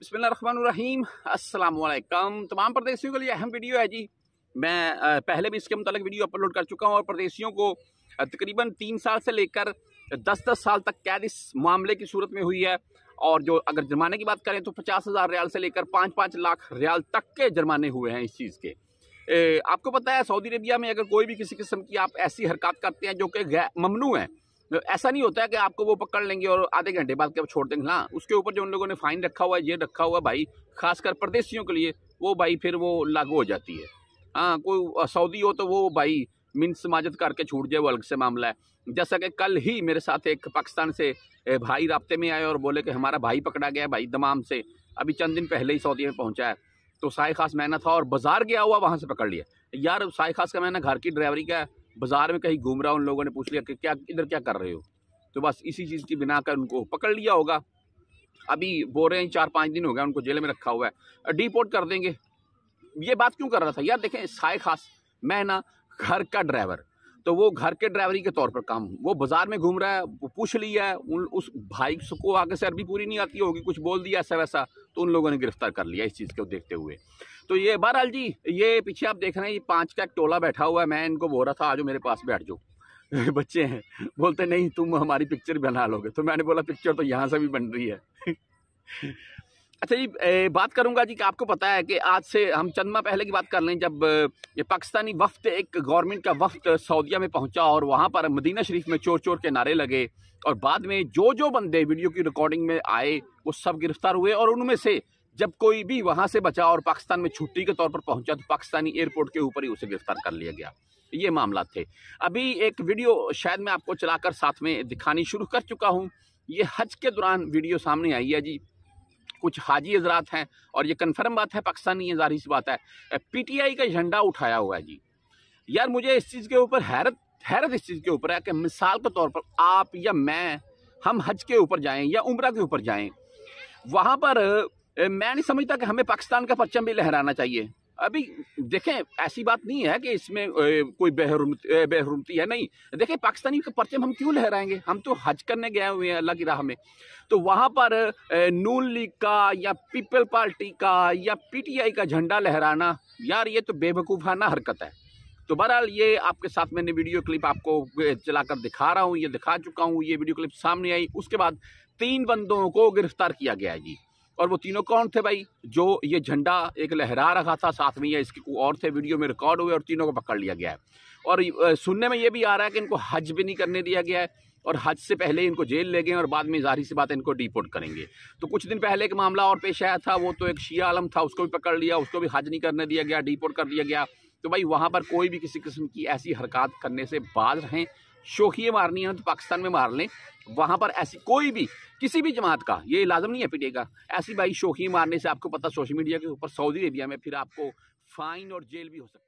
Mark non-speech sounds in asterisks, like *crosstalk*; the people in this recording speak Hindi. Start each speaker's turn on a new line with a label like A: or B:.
A: बसमीम असलकम तमाम प्रदेशियों के लिए अहम वीडियो है जी मैं पहले भी इसके मतलब वीडियो अपलोड कर चुका हूँ और प्रदेशियों को तकरीबन तीन साल से लेकर दस दस साल तक कैद इस मामले की सूरत में हुई है और जो अगर जुर्माने की बात करें तो पचास हज़ार रियाल से लेकर पाँच पाँच लाख रियाल तक के जुर्माने हुए हैं इस चीज़ के ए, आपको पता है सऊदी अरबिया में अगर कोई भी किसी किस्म की आप ऐसी हरकत करते हैं जो कि ममनू है तो ऐसा नहीं होता है कि आपको वो पकड़ लेंगे और आधे घंटे बाद के छोड़ देंगे हाँ उसके ऊपर जो उन लोगों ने फाइन रखा हुआ है ये रखा हुआ है भाई खासकर प्रदेशियों के लिए वो भाई फिर वो लागू हो जाती है हाँ कोई सऊदी हो तो वो भाई मिन समाजत करके छूट जाए वो अलग से मामला है जैसा कि कल ही मेरे साथ एक पाकिस्तान से भाई रबते में आए और बोले कि हमारा भाई पकड़ा गया भाई दमाम से अभी चंद दिन पहले ही सऊदी में पहुँचा है तो साय खास मैंने था और बाजार गया हुआ वहाँ से पकड़ लिया यार साय खास का मैंने घर की ड्राइवरी का है बाज़ार में कहीं घूम रहा उन लोगों ने पूछ लिया कि क्या इधर क्या कर रहे हो तो बस इसी चीज़ की बिना कर उनको पकड़ लिया होगा अभी बोल रहे हैं चार पाँच दिन हो गया उनको जेल में रखा हुआ है डिपोर्ट कर देंगे ये बात क्यों कर रहा था यार देखें साय खास मैं ना घर का ड्राइवर तो वो घर के ड्राइवरी के तौर पर काम वो बाजार में घूम रहा है वो पूछ लिया है उन उस भाई को आगे से अरबी पूरी नहीं आती होगी कुछ बोल दिया ऐसा वैसा तो उन लोगों ने गिरफ्तार कर लिया इस चीज़ को देखते हुए तो ये बहरहाल जी ये पीछे आप देख रहे हैं ये पाँच का एक टोला बैठा हुआ है मैं इनको बोल रहा था आज मेरे पास बैठ जाओ *laughs* बच्चे हैं बोलते नहीं तुम हमारी पिक्चर बना लोगे तो मैंने बोला पिक्चर तो यहाँ से भी बन रही है *laughs* अच्छा जी बात करूंगा जी कि आपको पता है कि आज से हम चंद माह पहले की बात कर लें जब ये पाकिस्तानी वफ्त एक गवर्नमेंट का वफ्त सऊदिया में पहुंचा और वहां पर मदीना शरीफ में चोर चोर के नारे लगे और बाद में जो जो बंदे वीडियो की रिकॉर्डिंग में आए वो सब गिरफ्तार हुए और उनमें से जब कोई भी वहाँ से बचा और पाकिस्तान में छुट्टी के तौर पर पहुँचा तो पाकिस्तानी एयरपोर्ट के ऊपर ही उसे गिरफ्तार कर लिया गया ये मामला थे अभी एक वीडियो शायद मैं आपको चलाकर साथ में दिखानी शुरू कर चुका हूँ ये हज के दौरान वीडियो सामने आई है जी कुछ हाजी हजरात हैं और ये कन्फर्म बात है पाकिस्तानी जारी सी बात है पीटीआई का झंडा उठाया हुआ है जी यार मुझे इस चीज़ के ऊपर हैरत हैरत इस चीज़ के ऊपर है कि मिसाल के तौर पर आप या मैं हम हज के ऊपर जाएं या उम्र के ऊपर जाएं वहाँ पर मैं नहीं समझता कि हमें पाकिस्तान का परचम भी लहराना चाहिए अभी देखें ऐसी बात नहीं है कि इसमें कोई बेहरूमती बेहरूमती है नहीं देखें पाकिस्तानी का परचम हम क्यों लहराएंगे हम तो हज करने गए हुए हैं अल्लाह की राह में तो वहाँ पर नून लीग का या पीपल पार्टी का या पीटीआई का झंडा लहराना यार ये तो बेवकूफ़ाना हरकत है तो बहरहाल ये आपके साथ मैंने वीडियो क्लिप आपको चलाकर दिखा रहा हूँ ये दिखा चुका हूँ ये वीडियो क्लिप सामने आई उसके बाद तीन बंदों को गिरफ्तार किया गया है जी और वो तीनों कौन थे भाई जो ये झंडा एक लहरा रखा था साथ में या इसके और थे वीडियो में रिकॉर्ड हुए और तीनों को पकड़ लिया गया है और सुनने में ये भी आ रहा है कि इनको हज भी नहीं करने दिया गया है और हज से पहले इनको जेल ले गए और बाद में जाहिर सी बात इनको डिपोर्ट करेंगे तो कुछ दिन पहले एक मामला और पेश आया था वो तो एक शिया आलम था उसको भी पकड़ लिया उसको भी हज नहीं करने दिया गया डिपोर्ट कर दिया गया तो भाई वहाँ पर कोई भी किसी किस्म की ऐसी हरकत करने से बाज रहें शोखिए मारनी है तो पाकिस्तान में मार लें वहाँ पर ऐसी कोई भी किसी भी जमात का ये लाजम नहीं है पीटे का ऐसी भाई शोखिए मारने से आपको पता सोशल मीडिया के ऊपर सऊदी अरेबिया में फिर आपको फाइन और जेल भी हो सकती